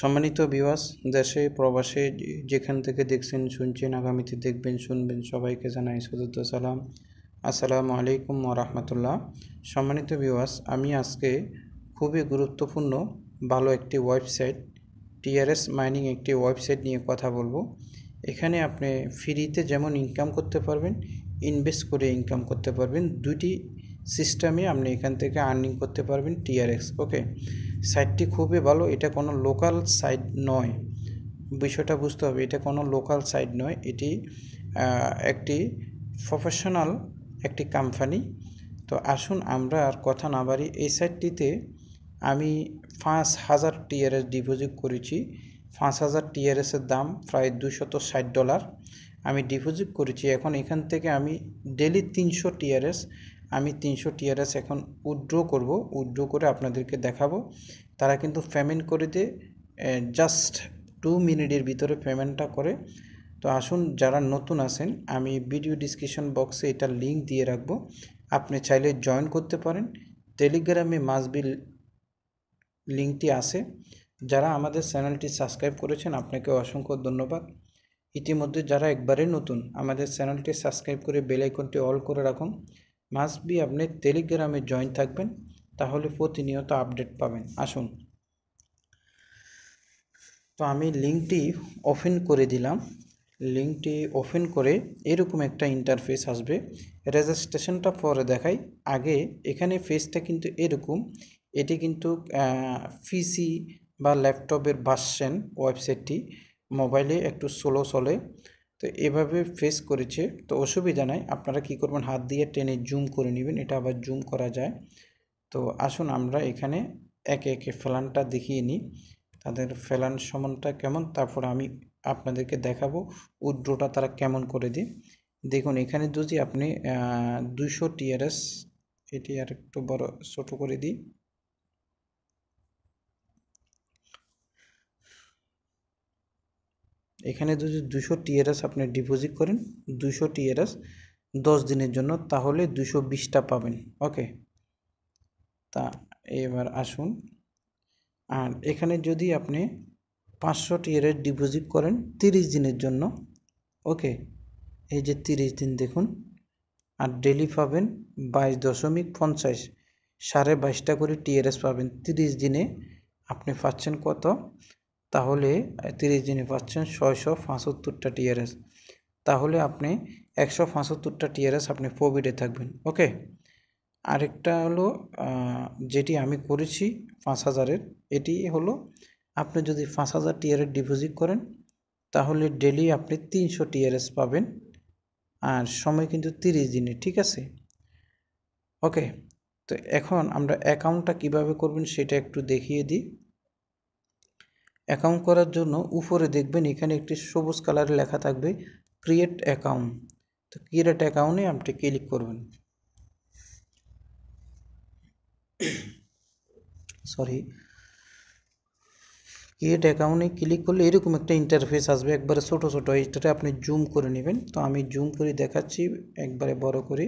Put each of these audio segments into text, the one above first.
সম্মানিত বিবাস দেশে প্রবাসে যেখান থেকে দেখছেন শুনছেন আগামীতে দেখবেন শুনবেন সবাইকে জানাই সদুদ্দ সালাম আসসালামু আলাইকুম রহমতুল্লাহ সম্মানিত বিবাস আমি আজকে খুবই গুরুত্বপূর্ণ ভালো একটি ওয়েবসাইট টিআরএস মাইনিং একটি ওয়েবসাইট নিয়ে কথা বলবো এখানে আপনি ফ্রিতে যেমন ইনকাম করতে পারবেন ইনভেস্ট করে ইনকাম করতে পারবেন দুটি সিস্টেমে আপনি এখান থেকে আর্নিং করতে পারবেন টিআরএক্স ওকে সাইটটি খুবই ভালো এটা কোনো লোকাল সাইট নয় বিষয়টা বুঝতে হবে এটা কোনো লোকাল সাইট নয় এটি একটি প্রফেশনাল একটি কোম্পানি তো আসুন আমরা আর কথা না বাড়ি এই সাইটটিতে আমি পাঁচ হাজার টিআরএস ডিপোজিট করেছি পাঁচ হাজার টিআরএসের দাম প্রায় দুশত ষাট ডলার আমি ডিপোজিট করেছি এখন এখান থেকে আমি ডেলি তিনশো টিআরএস আমি তিনশো টিআরএস এখন উইড্রো করব উইড্রো করে আপনাদেরকে দেখাবো তারা কিন্তু পেমেন্ট করে দিয়ে জাস্ট টু মিনিটের ভিতরে পেমেন্টটা করে তো আসুন যারা নতুন আছেন আমি ভিডিও ডিসক্রিপশন বক্সে এটা লিঙ্ক দিয়ে রাখবো আপনি চাইলে জয়েন করতে পারেন টেলিগ্রামে বিল লিঙ্কটি আছে যারা আমাদের চ্যানেলটি সাবস্ক্রাইব করেছেন আপনাকে অসংখ্য ধন্যবাদ ইতিমধ্যে যারা একবারে নতুন আমাদের চ্যানেলটি সাবস্ক্রাইব করে বেলাইকনটি অল করে রাখুন মাস্ট বি আপনি টেলিগ্রামে জয়েন থাকবেন তাহলে প্রতিনিয়ত আপডেট পাবেন আসুন তো আমি লিঙ্কটি ওপেন করে দিলাম লিঙ্কটি ওপেন করে এরকম একটা ইন্টারফেস আসবে রেজিস্ট্রেশনটা পরে দেখাই আগে এখানে ফেসটা কিন্তু এরকম এটি কিন্তু পিসি বা ল্যাপটপের ভার্সেন ওয়েবসাইটটি মোবাইলে একটু স্লো চলে তো এভাবে ফেস করেছে তো অসুবিধা নাই আপনারা কি করবেন হাত দিয়ে টেনে জুম করে নেবেন এটা আবার জুম করা যায় তো আসুন আমরা এখানে একে একে ফেলানটা দেখিয়ে নিই তাদের ফেলান সমানটা কেমন তারপর আমি আপনাদেরকে দেখাবো উড্রোটা তারা কেমন করে দিই দেখুন এখানে যদি আপনি দুশো টিআরএস এটি আর একটু বড় ছোটো করে দিই এখানে যদি দুশো টিএরএস আপনি ডিপোজিট করেন দুশো টিএরএস দশ দিনের জন্য তাহলে দুশো বিশটা পাবেন ওকে তা এবার আসুন আর এখানে যদি আপনি পাঁচশো টিয়ারের ডিপোজিট করেন তিরিশ দিনের জন্য ওকে এই যে তিরিশ দিন দেখুন আর ডেলি পাবেন বাইশ দশমিক পঞ্চাশ সাড়ে বাইশটা করে টিআরএস পাবেন তিরিশ দিনে আপনি পাচ্ছেন কত তাহলে তিরিশ দিনে পাচ্ছেন ছয়শো পঁচাত্তরটা টিআরএস তাহলে আপনি একশো পঁচাত্তরটা টিআরএস আপনি প্রবিডে থাকবেন ওকে আরেকটা হলো যেটি আমি করেছি পাঁচ হাজারের এটি হলো আপনি যদি পাঁচ হাজার টিআরএস ডিপোজিট করেন তাহলে ডেলি আপনি তিনশো টিআরএস পাবেন আর সময় কিন্তু তিরিশ দিনে ঠিক আছে ওকে তো এখন আমরা অ্যাকাউন্টটা কিভাবে করবেন সেটা একটু দেখিয়ে দিই অ্যাকাউন্ট করার জন্য উপরে দেখবেন এখানে একটি সবুজ কালারে লেখা থাকবে ক্রিয়েট অ্যাকাউন্ট তো ক্রিয়েট অ্যাকাউন্টে আপনি ক্লিক করবেন সরি ক্রিয়েট অ্যাকাউন্টে ক্লিক করলে এরকম একটা ইন্টারফেস আসবে একবারে ছোটো ছোটো এটাতে আপনি জুম করে নেবেন তো আমি জুম করে দেখাচ্ছি একবারে বড় করে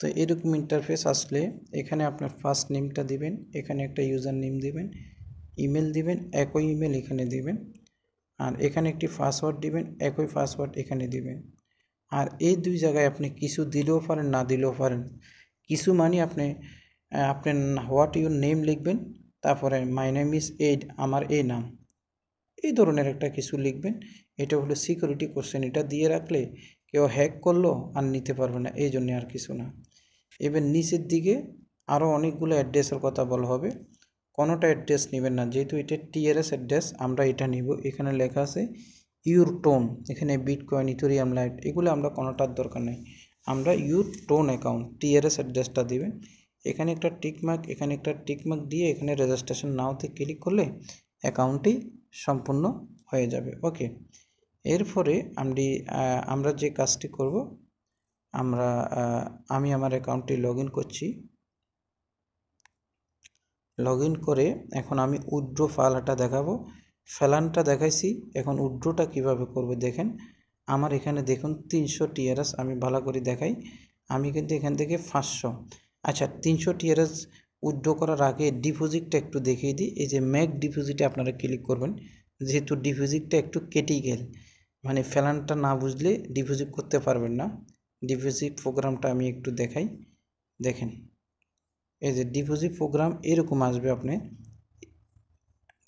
তো এরকম ইন্টারফেস আসলে এখানে আপনার ফার্স্ট নেমটা দিবেন এখানে একটা ইউজার নেম দিবেন ইমেল দিবেন একই ইমেল এখানে দিবেন আর এখানে একটি পাসওয়ার্ড দিবেন একই পাসওয়ার্ড এখানে দিবেন আর এই দুই জায়গায় আপনি কিছু দিলেও পারেন না দিলেও পারেন কিছু মানে আপনি আপনার হোয়াট ইউর নেম লিখবেন তারপরে মাই নেম ইজ এইড আমার এই নাম এই ধরনের একটা কিছু লিখবেন এটা হলো সিকিউরিটি কোশ্চেন এটা দিয়ে রাখলে কেউ হ্যাক করলো আর নিতে পারবে না এই জন্যে আর কিছু না এবার নিচের দিকে আরও অনেকগুলো অ্যাড্রেসের কথা বলা হবে কোনোটা অ্যাড্রেস নেবেন না যেহেতু এটা টিআরএস অ্যাড্রেস আমরা এটা নিব এখানে লেখা আছে ইউর টোন এখানে বিট কয়েন ইথোরিয়াম লাইট এগুলো আমরা কোনোটার দরকার নেই আমরা ইউর টোন অ্যাকাউন্ট টিআরএস অ্যাড্রেসটা দেবেন এখানে একটা টিকমার্ক এখানে একটা টিকমার্ক দিয়ে এখানে রেজিস্ট্রেশন নাওতে ক্লিক করলে অ্যাকাউন্টটি সম্পূর্ণ হয়ে যাবে ওকে এরপরে আমি আমরা যে কাজটি করব আমরা আমি আমার অ্যাকাউন্টটি লগ করছি লগ ইন করে এখন আমি উড্রো ফালাটা দেখাবো ফেলানটা দেখাইছি এখন উড্রোটা কিভাবে করব দেখেন আমার এখানে দেখুন তিনশো টিআরএস আমি ভালো করে দেখাই আমি কিন্তু এখান থেকে পাঁচশো আচ্ছা তিনশো টিআরএস উড্রো করার আগে ডিপোজিটটা একটু দেখিয়ে দিই এই যে ম্যাক ডিপোজিটে আপনারা ক্লিক করবেন যেহেতু ডিপোজিটটা একটু কেটে গেল মানে ফেলানটা না বুঝলে ডিপোজিট করতে পারবেন না ডিপোজিট প্রোগ্রামটা আমি একটু দেখাই দেখেন এই যে ডিপোজিট প্রোগ্রাম এরকম আসবে আপনি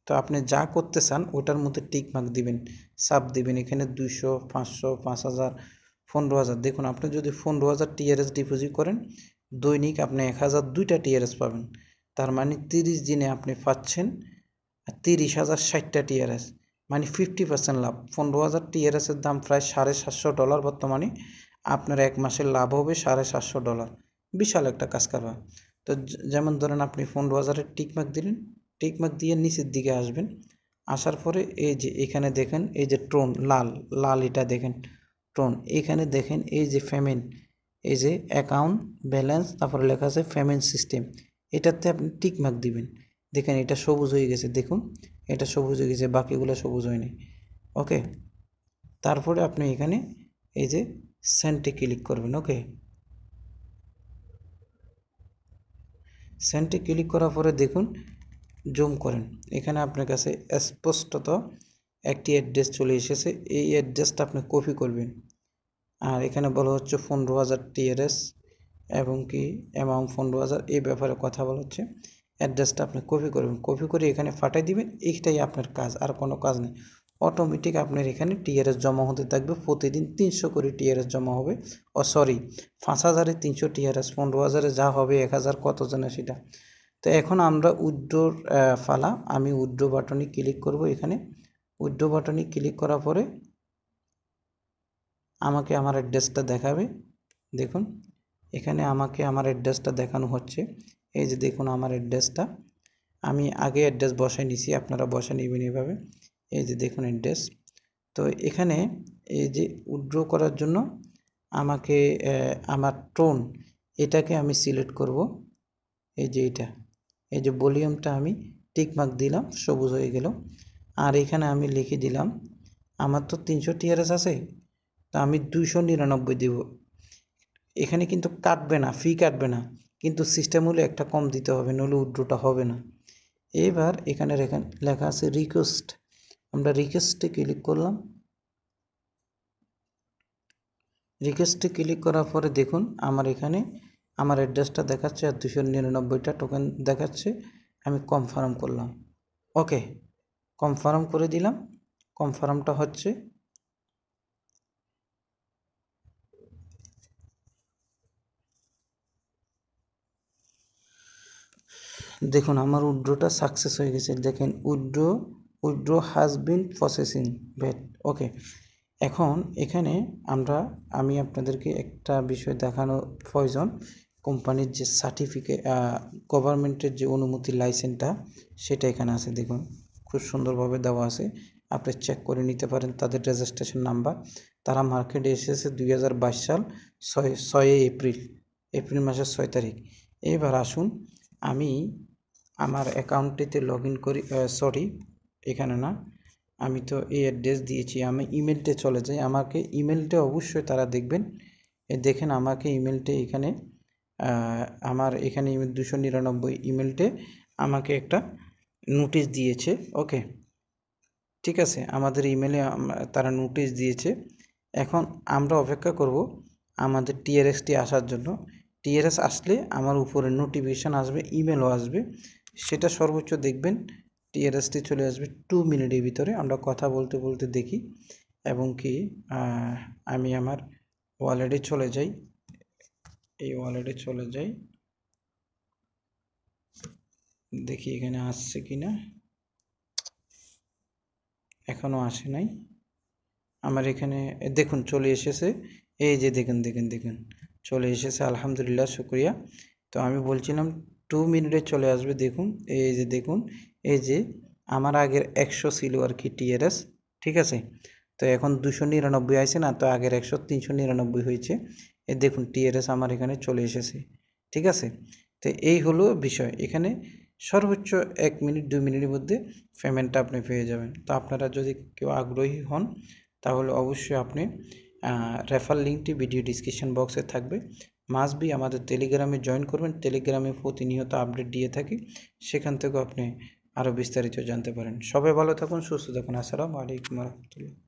তো আপনি যা করতে চান ওটার মধ্যে টিক মার্ক দিবেন সাপ দিবেন এখানে দুইশো পাঁচশো পাঁচ হাজার পনেরো হাজার দেখুন আপনি যদি পনেরো হাজার টিআরএস ডিপোজিট করেন দৈনিক আপনি এক হাজার দুইটা টিআরএস পাবেন তার মানে তিরিশ দিনে আপনি পাচ্ছেন তিরিশ হাজার ষাটটা টিআরএস মানে ফিফটি পার্সেন্ট লাভ পনেরো হাজার টিআরএসের দাম প্রায় সাড়ে সাতশো ডলার বর্তমানে আপনার এক মাসের লাভ হবে সাড়ে সাতশো ডলার বিশাল একটা কাজ কারবার তো যেমন ধরেন আপনি ফোন বাজারে টিকমার্ক দিলেন টিকমার্ক দিয়ে নিচের দিকে আসবেন আসার পরে এই যে এখানে দেখেন এই যে টোন লাল লাল এটা দেখেন টোন এখানে দেখেন এই যে ফেমেন এই যে অ্যাকাউন্ট ব্যালেন্স তারপরে লেখা আছে ফেমেন সিস্টেম এটাতে আপনি টিকমার্ক দিবেন দেখেন এটা সবুজ হয়ে গেছে দেখুন এটা সবুজ হয়ে গেছে বাকিগুলো সবুজ হয়নি ওকে তারপরে আপনি এখানে এই যে সেন্টে ক্লিক করবেন ওকে সেন্টে ক্লিক করার পরে দেখুন জুম করেন এখানে আপনার কাছে স্পষ্টত একটি অ্যাড্রেস চলে এসেছে এই অ্যাড্রেসটা আপনি কপি করবেন আর এখানে বলা হচ্ছে পনেরো হাজার টিআরএস এবং কি অ্যামাউন্ট পনেরো হাজার এই ব্যাপারে কথা বলা হচ্ছে অ্যাড্রেসটা আপনি কপি করবেন কপি করে এখানে ফাটাই দিবেন এইটাই আপনার কাজ আর কোনো কাজ নেই অটোমেটিক আপনার এখানে টিআরএস জমা হতে থাকবে প্রতিদিন তিনশো করে টিআরএস জমা হবে ও সরি পাঁচ হাজারে তিনশো টিআরএস পনেরো হাজারে যা হবে এক হাজার কতজনে সেটা তো এখন আমরা উইড্রোর ফালা আমি উইড্রো বাটনে ক্লিক করব এখানে উইড্রো বাটনে ক্লিক করার পরে আমাকে আমার অ্যাড্রেসটা দেখাবে দেখুন এখানে আমাকে আমার অ্যাড্রেসটা দেখানো হচ্ছে এই যে দেখুন আমার অ্যাড্রেসটা আমি আগে অ্যাড্রেস বসাই নিছি আপনারা বসে নেবেন এভাবে এই যে দেখুন অ্যাড্রেস তো এখানে এই যে উইড্রো করার জন্য আমাকে আমার টোন এটাকে আমি সিলেক্ট করব এই যে এটা এই যে ভলিউমটা আমি টিকমার্ক দিলাম সবুজ হয়ে গেল আর এখানে আমি লিখে দিলাম আমার তো তিনশো টিআরএস আছে তো আমি দুশো নিরানব্বই দেব এখানে কিন্তু কাটবে না ফি কাটবে না কিন্তু সিস্টেম হলে একটা কম দিতে হবে নইলে উড্রোটা হবে না এবার এখানে লেখা আছে রিকোয়েস্ট আমরা রিকোয়েস্টে ক্লিক করলাম রিকোয়েস্টে ক্লিক করার পরে দেখুন আমার এখানে আমার অ্যাড্রেসটা দেখাচ্ছে আর দুশো নিরানব্বইটা টোকেন দেখাচ্ছে আমি কনফার্ম করলাম ওকে কনফার্ম করে দিলাম কনফার্মটা হচ্ছে দেখুন আমার উড্রোটা সাকসেস হয়ে গেছে দেখেন withdraw withdraw has been processing wait okay এখন এখানে আমরা আমি আপনাদেরকে একটা বিষয় দেখানো প্রয়োজন কোম্পানির যে সার্টিফিকেট গভর্নমেন্টের যে অনুমতি লাইসেন্সটা সেটা এখানে আছে দেখুন খুব সুন্দরভাবে দেওয়া আছে আপনি চেক করে নিতে পারেন তাদের রেজিস্ট্রেশন নাম্বার তারা মার্কেটে এসেছে দুই সাল ছয় এপ্রিল এপ্রিল মাসের ছয় তারিখ এবার আসুন আমি আমার অ্যাকাউন্টটিতে লগ ইন করি সরি এখানে না আমি তো এই অ্যাড্রেস দিয়েছি আমি ইমেলটে চলে যাই আমাকে ইমেলটা অবশ্যই তারা দেখবেন দেখেন আমাকে ইমেলটে এখানে আমার এখানে দুশো নিরানব্বই ইমেলটে আমাকে একটা নোটিশ দিয়েছে ওকে ঠিক আছে আমাদের ইমেলে তারা নোটিশ দিয়েছে এখন আমরা অপেক্ষা করব আমাদের টিআরএসটি আসার জন্য টিআরএস আসলে আমার উপরে নোটিফিকেশান আসবে ইমেলও আসবে সেটা সর্বোচ্চ দেখবেন টিআরএসটি চলে আসবে টু মিনিটের ভিতরে আমরা কথা বলতে বলতে দেখি এবং কি আমি আমার ওয়ালেটে চলে যাই এই ওয়ালেটে চলে যাই দেখি এখানে আসছে কি না এখনও আসে নাই আমার এখানে দেখুন চলে এসেছে এই যে দেখুন দেখুন দেখুন চলে এসেছে আলহামদুলিল্লাহ শুক্রিয়া তো আমি বলছিলাম টু মিনিটে চলে আসবে দেখুন এই যে দেখুন এই যে আমার আগের একশো ছিল আর কি টিআরএস ঠিক আছে তো এখন দুশো নিরানব্বই আছে না তো আগের একশো তিনশো নিরানব্বই হয়েছে এ দেখুন টিআরএস আমার এখানে চলে এসেছে ঠিক আছে তো এই হলো বিষয় এখানে সর্বোচ্চ এক মিনিট দুই মিনিটের মধ্যে পেমেন্টটা আপনি পেয়ে যাবেন তো আপনারা যদি কেউ আগ্রহী হন তাহলে অবশ্যই আপনি রেফার লিঙ্কটি ভিডিও ডিসক্রিপশন বক্সে থাকবে বি আমাদের টেলিগ্রামে জয়েন করবেন টেলিগ্রামে প্রতিনিয়ত আপডেট দিয়ে থাকি সেখান থেকেও আপনি আরও বিস্তারিত জানতে পারেন সবাই ভালো থাকুন সুস্থ থাকুন আসসালামু আলাইকুম রহমতুল্লাহ